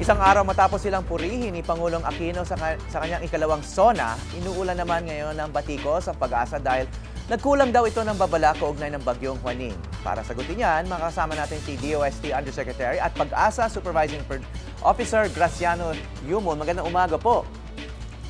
Isang araw matapos silang purihin ni Pangulong Aquino sa, sa kanyang ikalawang SONA, inuulan naman ngayon ng batiko sa pag-asa dahil nagkulang daw ito ng babala kaugnay ng bagyong Juanin. Para sagutin yan, makasama natin si DOST Undersecretary at Pag-asa Supervising Officer Graciano Yumon. Magandang umaga po.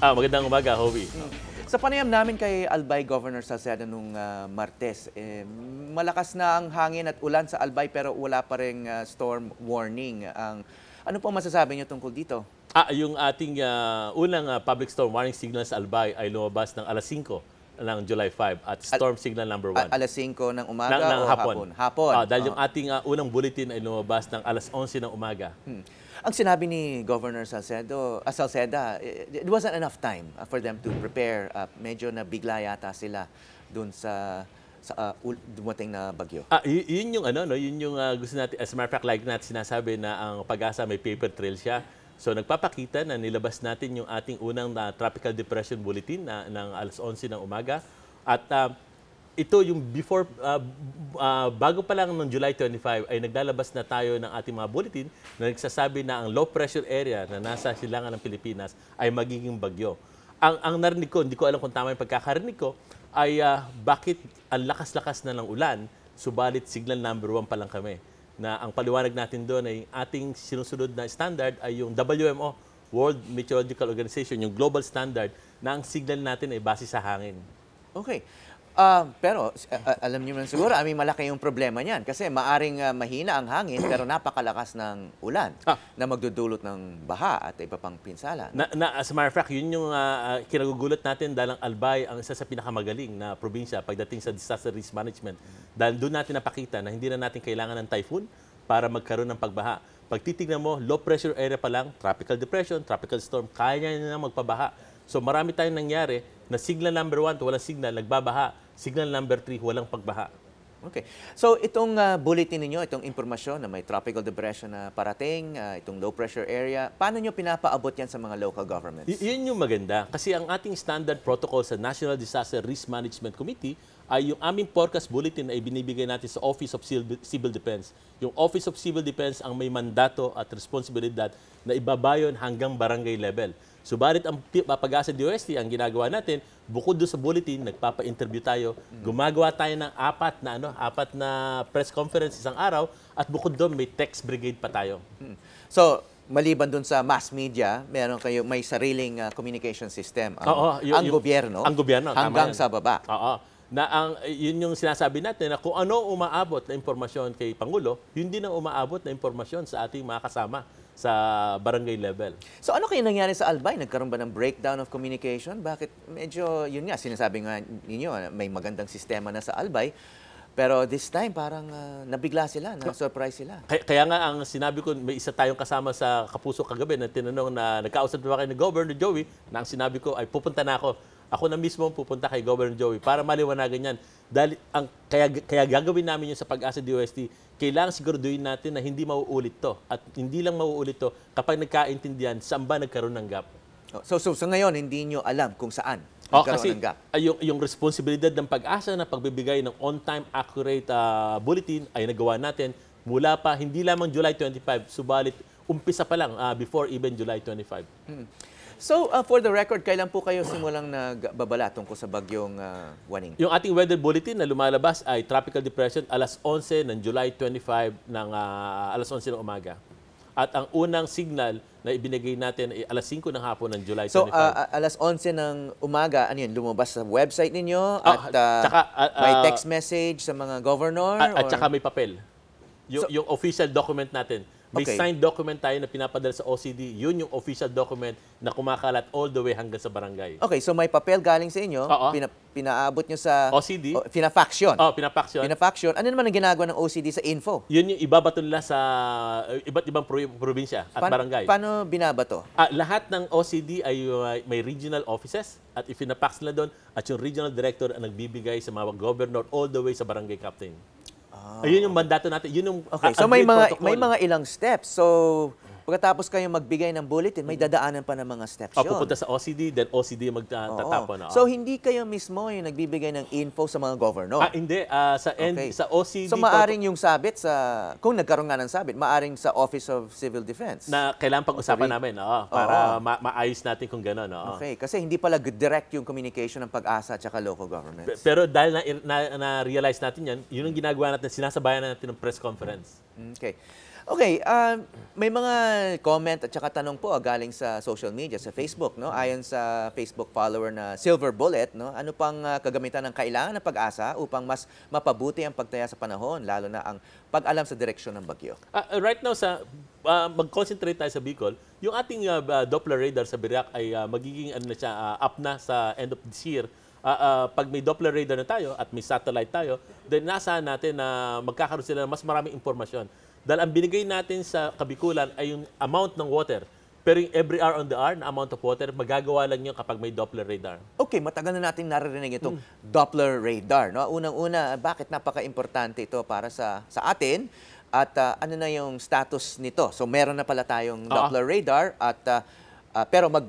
Ah, magandang umaga, Howie. Hmm. Sa panayam namin kay Albay Governor Salcedo nung uh, Martes, eh, malakas na ang hangin at ulan sa Albay pero wala pa rin uh, ah, storm warning ang uh, ano pong masasabi niyo tungkol dito? Ah, yung ating uh, unang uh, public storm warning signal sa Albay ay lumabas ng alas 5 ng July 5 at storm Al signal number 1. Alas 5 ng umaga ng, ng o hapon? Hapon. hapon. Ah, dahil oh. yung ah. ating uh, unang bulletin ay lumabas ng alas 11 ng umaga. Hmm. Ang sinabi ni Governor Salcedo, uh, Salceda, it, eh, it wasn't enough time for them to prepare. Uh, medyo nabigla yata sila dun sa sa uh, dumating na bagyo. Ah, yun yung ano, no? yun yung uh, gusto natin. As a matter of fact, like natin sinasabi na ang pag-asa may paper trail siya. So nagpapakita na nilabas natin yung ating unang uh, tropical depression bulletin na ng alas 11 ng umaga at uh, ito yung before uh, uh, bago pa lang ng July 25 ay naglalabas na tayo ng ating mga bulletin na nagsasabi na ang low pressure area na nasa silangan ng Pilipinas ay magiging bagyo. Ang ang narinig ko, hindi ko alam kung tama yung pagkakarinig ko, ay uh, bakit ang lakas-lakas na ng ulan, subalit signal number one pa lang kami. Na ang paliwanag natin doon ay ating sinusunod na standard ay yung WMO, World Meteorological Organization, yung global standard na ang signal natin ay base sa hangin. Okay. Uh, pero uh, alam niyo man siguro, I malaki yung problema niyan kasi maaring uh, mahina ang hangin pero napakalakas ng ulan ah. na magdudulot ng baha at iba pang pinsala. Na, na, as a matter of fact, yun yung uh, kinagugulat natin dahil ang Albay ang isa sa pinakamagaling na probinsya pagdating sa disaster risk management. Dahil doon natin napakita na hindi na natin kailangan ng typhoon para magkaroon ng pagbaha. Pag titignan mo, low pressure area pa lang, tropical depression, tropical storm, kaya niya na magpabaha. So marami tayong nangyari na signal number 1 to walang signal, nagbabaha. Signal number 3, walang pagbaha. Okay. So itong uh, bulletin ninyo, itong impormasyon na may tropical depression na parating, uh, itong low pressure area, paano nyo pinapaabot yan sa mga local governments? Y- yun yung maganda. Kasi ang ating standard protocol sa National Disaster Risk Management Committee ay yung aming forecast bulletin ay binibigay natin sa Office of Civil Defense. Yung Office of Civil Defense ang may mandato at responsibilidad na ibabayon hanggang barangay level. Subalit ang pag-asa DOST, ang ginagawa natin, bukod doon sa bulletin, nagpapa-interview tayo, gumagawa tayo ng apat na ano, apat na press conference isang araw at bukod doon may text brigade pa tayo. Hmm. So, maliban doon sa mass media, meron kayo may sariling uh, communication system ang, Oo, yun, ang gobyerno. Ang gobyerno hanggang sa baba. Oo. Na ang yun yung sinasabi natin na kung ano umaabot na impormasyon kay pangulo, yun din ang umaabot na impormasyon sa ating mga kasama sa barangay level. So ano kayo nangyari sa Albay? Nagkaroon ba ng breakdown of communication? Bakit medyo, yun nga, sinasabi nga ninyo, ah, may magandang sistema na sa Albay. Pero this time, parang uh, nabigla sila, na-surprise sila. Kaya, kaya nga ang sinabi ko, may isa tayong kasama sa Kapuso kagabi na tinanong na nagkausap na ba kayo ni Governor Joey na ang sinabi ko ay pupunta na ako ako na mismo pupunta kay Governor Joey para maliwanagan yan. Dahil ang, kaya, kaya gagawin namin yun sa pag-asa DOST, kailangan siguraduhin natin na hindi mauulit to. At hindi lang mauulit to kapag nagkaintindihan saan ba nagkaroon ng gap. Oh, so, so, so ngayon, hindi nyo alam kung saan oh, kasi, ng gap. Yung, yung responsibilidad ng pag-asa na pagbibigay ng on-time accurate uh, bulletin ay nagawa natin mula pa hindi lamang July 25, subalit umpisa pa lang uh, before even July 25. Hmm. So, uh, for the record, kailan po kayo simulang nagbabala tungkol sa bagyong uh, Waning? Yung ating weather bulletin na lumalabas ay Tropical Depression alas 11 ng July 25 ng uh, alas 11 ng umaga. At ang unang signal na ibinigay natin ay alas 5 ng hapon ng July 25. So, uh, alas 11 ng umaga, ano yun, lumabas sa website ninyo oh, at uh, tsaka, uh, may ah, text message sa mga governor? At, or... at tsaka may papel. Yung, so, yung official document natin. May okay. signed document tayo na pinapadala sa OCD. Yun yung official document na kumakalat all the way hanggang sa barangay. Okay, so may papel galing sa inyo, Oo. Pina, pinaabot nyo sa... OCD. O, pinafax yun. Oo, pinafax yun. Pinafax Ano naman ang ginagawa ng OCD sa info? Yun yung ibabato nila sa eh, iba't ibang probinsya at paano, barangay. Paano binabato? Ah, lahat ng OCD ay uh, may regional offices at ipinapax nila doon at yung regional director ang nagbibigay sa mga governor all the way sa barangay captain. Ah. Ayun yung mandato natin. Yun yung Okay, so may mga may mga ilang steps. So Pagkatapos kayo magbigay ng bulletin, may mm-hmm. dadaanan pa ng mga steps oh, yun. O, pupunta sa OCD, then OCD magtatapon. Oo. So, hindi kayo mismo yung nagbibigay ng info sa mga governor. Ah, hindi. Ah, sa, end, Okay. sa OCD, So, maaring yung sabit sa, kung nagkaroon nga ng sabit, maaring sa Office of Civil Defense. na kailangan pag-usapan Sorry. namin, oo, para ma- maayos natin kung gano'n. no? Okay, kasi hindi pala direct yung communication ng pag-asa at saka local government. Pero dahil na, na, na-realize natin yan, yun ang ginagawa natin, sinasabayan natin ng press conference. Mm, okay. Okay, uh, may mga comment at saka tanong po ah, galing sa social media, sa Facebook. No? Ayon sa Facebook follower na Silver Bullet, no? ano pang uh, kagamitan ng kailangan ng pag-asa upang mas mapabuti ang pagtaya sa panahon, lalo na ang pag-alam sa direksyon ng bagyo? Uh, right now, sa uh, mag-concentrate tayo sa Bicol, yung ating uh, Doppler radar sa Birac ay uh, magiging ano na siya, uh, up na sa end of this year uh, uh, pag may Doppler radar na tayo at may satellite tayo, then nasaan natin na uh, magkakaroon sila ng mas maraming impormasyon. Dahil ang binigay natin sa kabikulan ay yung amount ng water. Pero yung every hour on the hour na amount of water, magagawa lang yun kapag may Doppler radar. Okay, matagal na natin naririnig itong mm. Doppler radar. No? Unang-una, bakit napaka-importante ito para sa, sa atin? At uh, ano na yung status nito? So meron na pala tayong ah, ah. Doppler uh -huh. radar at uh, uh, pero mag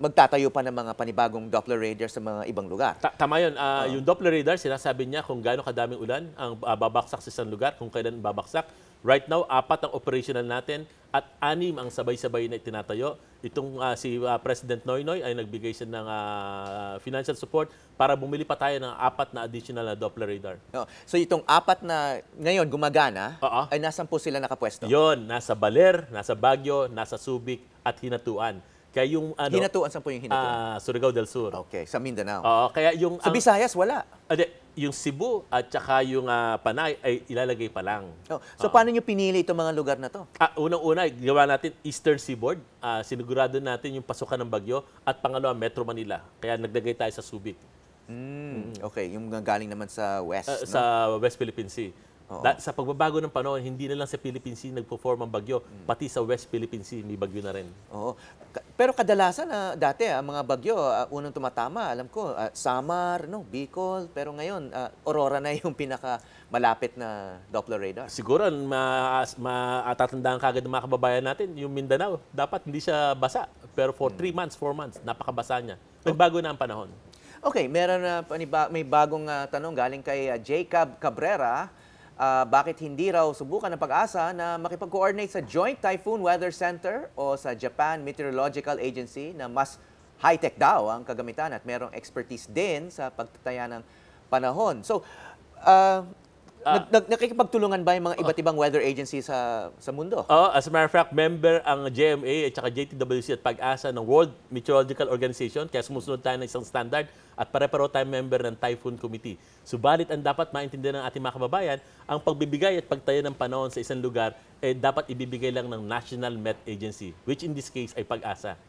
magtatayo pa ng mga panibagong Doppler radar sa mga ibang lugar. tama yun. Uh, uh-huh. Yung Doppler radar, sinasabi niya kung gaano kadaming ulan ang uh, babaksak sa isang lugar, kung kailan babaksak Right now, apat ang operational natin at anim ang sabay-sabay na itinatayo. Itong uh, si uh, President Noynoy ay nagbigay siya ng uh, financial support para bumili pa tayo ng apat na additional na Doppler radar. Oh, so itong apat na ngayon gumagana, uh-huh. ay nasan po sila nakapwesto? Yon, nasa Baler, nasa Baguio, nasa Subic at Hinatuan. Kaya yung ano... Hinatuan, saan po yung hinatuan? Uh, Surigao del Sur. Okay, sa Mindanao. Oo, kaya yung... Sa Visayas, wala. Ade, ah, yung Cebu at saka yung uh, Panay ay ilalagay pa lang. Oh, so uh, paano nyo pinili itong mga lugar na to? Uh, Unang-una, gawa natin Eastern Seaboard. Uh, sinigurado natin yung pasukan ng bagyo. At pangalawa, Metro Manila. Kaya naglagay tayo sa Subic. Hmm, mm, okay, yung galing naman sa West. Uh, no? Sa West Philippine Sea. Oo. Sa pagbabago ng panahon, hindi na lang sa Philippine Sea nagpo-form ang bagyo, hmm. pati sa West Philippine Sea may bagyo na rin. Oo. Pero kadalasan uh, dati ang uh, mga bagyo uh, unang tumatama, alam ko uh, Samar, no, Bicol, pero ngayon uh, Aurora na yung pinaka malapit na Doppler radar. Siguro ma maatatandaan kagad ng mga kababayan natin yung Mindanao, dapat hindi siya basa. Pero for 3 hmm. months, 4 months, napakabasa niya. Nagbago na ang panahon. Okay, meron na uh, may bagong uh, tanong galing kay uh, Jacob Cabrera uh, bakit hindi raw subukan ng pag-asa na makipag-coordinate sa Joint Typhoon Weather Center o sa Japan Meteorological Agency na mas high-tech daw ang kagamitan at merong expertise din sa pagtataya ng panahon. So, uh, Uh, nag, nakikipagtulungan ba yung mga iba't ibang weather agency sa sa mundo? Oh, as a matter of fact, member ang JMA at saka JTWC at Pag-asa ng World Meteorological Organization kaya sumusunod tayo ng isang standard at pare-paro tayong member ng Typhoon Committee. Subalit ang dapat maintindihan ng ating mga kababayan, ang pagbibigay at pagtayo ng panahon sa isang lugar eh, dapat ibibigay lang ng National Met Agency, which in this case ay Pag-asa.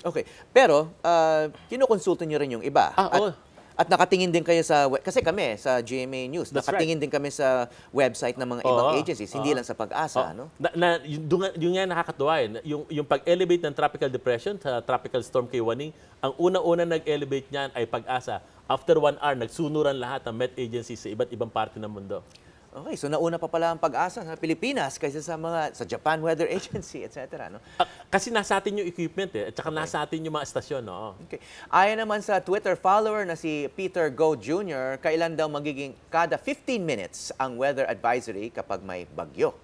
Okay. Pero, uh, kinukonsulta nyo rin yung iba. Ah, at, oh at nakatingin din kayo sa, kasi kami sa GMA News, That's nakatingin right. din kami sa website ng mga oh, ibang agencies, hindi oh. lang sa pag-asa. Oh. No? Na, na, yung, yung nga nakakatuwa, eh. yung, yung pag-elevate ng tropical depression sa tropical storm kay Waning, ang una-una nag-elevate niyan ay pag-asa. After one hour, nagsunuran lahat ng Met agencies sa iba't ibang parte ng mundo. Okay, so nauna pa pala ang pag-asa sa Pilipinas kaysa sa mga sa Japan Weather Agency, etc. No? kasi nasa atin yung equipment eh, at saka nasa atin yung mga estasyon. No? Okay. Ayon naman sa Twitter follower na si Peter Go Jr., kailan daw magiging kada 15 minutes ang weather advisory kapag may bagyo?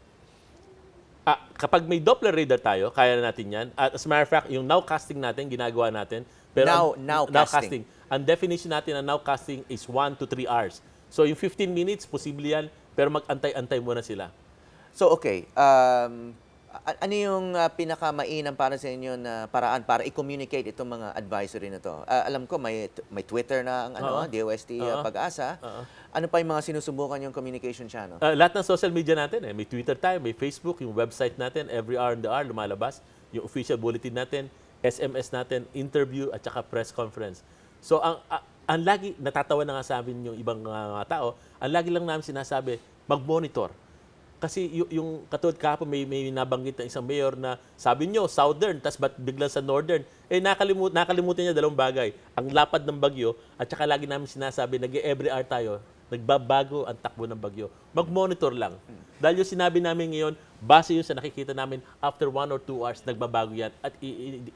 Ah, kapag may Doppler radar tayo, kaya natin yan. At as a matter of fact, yung nowcasting natin, ginagawa natin. Pero now, ang, now, now casting. casting. Ang definition natin ng nowcasting is 1 to 3 hours. So yung 15 minutes, posible yan pero mag-antay-antay muna sila. So, okay. Um, ano yung uh, pinakamainam para sa inyo na paraan para i-communicate itong mga advisory na to? Uh, alam ko may may Twitter na ang ano, uh-huh. DOST uh-huh. Pag-asa. Uh-huh. Ano pa yung mga sinusubukan yung communication channel? Uh, lahat ng social media natin eh. May Twitter tayo, may Facebook, yung website natin every hour and the hour lumalabas yung official bulletin natin, SMS natin, interview at saka press conference. So ang ang, ang lagi natatawa na nga sa amin yung ibang mga tao, ang lagi lang namin sinasabi, mag-monitor. Kasi y- yung katulad kahapon may, may nabanggit na isang mayor na sabi nyo, southern, tas ba't bigla sa northern? Eh nakalimut, nakalimutan niya dalawang bagay. Ang lapad ng bagyo at saka lagi namin sinasabi, nag every hour tayo, nagbabago ang takbo ng bagyo. Mag-monitor lang. Dahil yung sinabi namin ngayon, base yun sa nakikita namin, after one or two hours, nagbabago yan at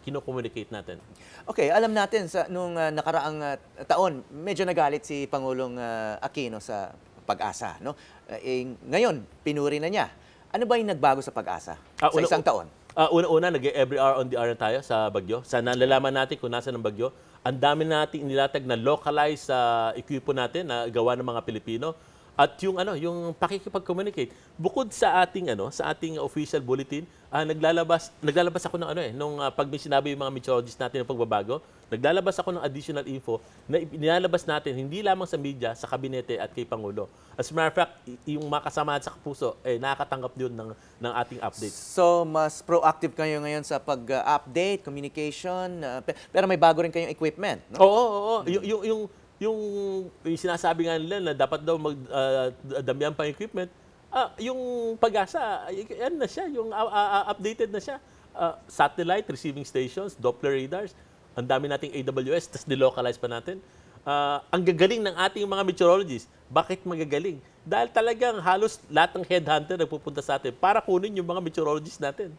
kinokommunicate natin. Okay, alam natin, sa nung uh, nakaraang uh, taon, medyo nagalit si Pangulong uh, Aquino sa pag-asa. No? Uh, eh, ngayon, pinuri na niya. Ano ba yung nagbago sa pag-asa ah, sa una, isang taon? Uh, Una-una, nag-every hour on the hour na tayo sa bagyo. Sana nalalaman natin kung nasa ng bagyo ang dami nating inilatag na localized sa uh, equipo natin na gawa ng mga Pilipino at yung ano, yung pakikipag-communicate bukod sa ating ano, sa ating official bulletin, uh, naglalabas naglalabas ako ng ano eh nung uh, pag may sinabi yung mga meteorologists natin ng pagbabago, naglalabas ako ng additional info na inilalabas natin hindi lamang sa media, sa kabinete at kay pangulo. As a matter of fact, yung mga kasamahan sa kapuso eh nakakatanggap yun ng ng ating updates. So, mas proactive kayo ngayon sa pag-update, communication, uh, pero may bago rin kayong equipment, no? Oo, oo, oo. Mm-hmm. Yung, yung, yung yung, yung sinasabi nga nila na dapat daw magdamihan ah, uh, pa equipment, uh, yung pag-asa, yan na siya, yung uh, uh, updated na siya. Uh, satellite receiving stations, Doppler radars, ang dami nating AWS, tapos delocalize pa natin. Uh, ang gagaling ng ating mga meteorologists, bakit magagaling? Dahil talagang halos lahat ng headhunter nagpupunta sa atin para kunin yung mga meteorologists natin.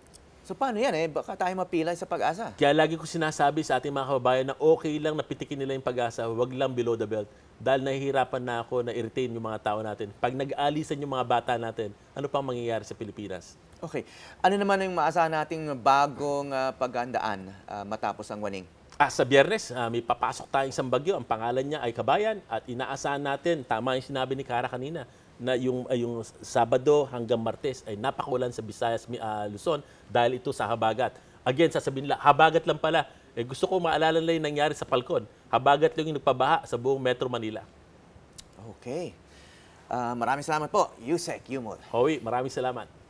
So paano yan eh? Baka tayo mapilay sa pag-asa. Kaya lagi ko sinasabi sa ating mga kababayan na okay lang na pitikin nila yung pag-asa, wag lang below the belt. Dahil nahihirapan na ako na i yung mga tao natin. Pag nag-alisan yung mga bata natin, ano pang mangyayari sa Pilipinas? Okay. Ano naman ang maasahan nating bagong uh, paghandaan uh, matapos ang waning? Ah, sa biyernes, uh, may papasok tayong isang bagyo. Ang pangalan niya ay Kabayan at inaasahan natin, tama yung sinabi ni Kara kanina, na yung uh, yung Sabado hanggang Martes ay napakulan sa Visayas uh, Luzon dahil ito sa habagat. Again, sasabihin nila, habagat lang pala. Eh, gusto ko maalala nila yung nangyari sa Palcon. Habagat lang yung nagpabaha sa buong Metro Manila. Okay. Uh, maraming salamat po, Yusek Yumol. Hoy, maraming salamat.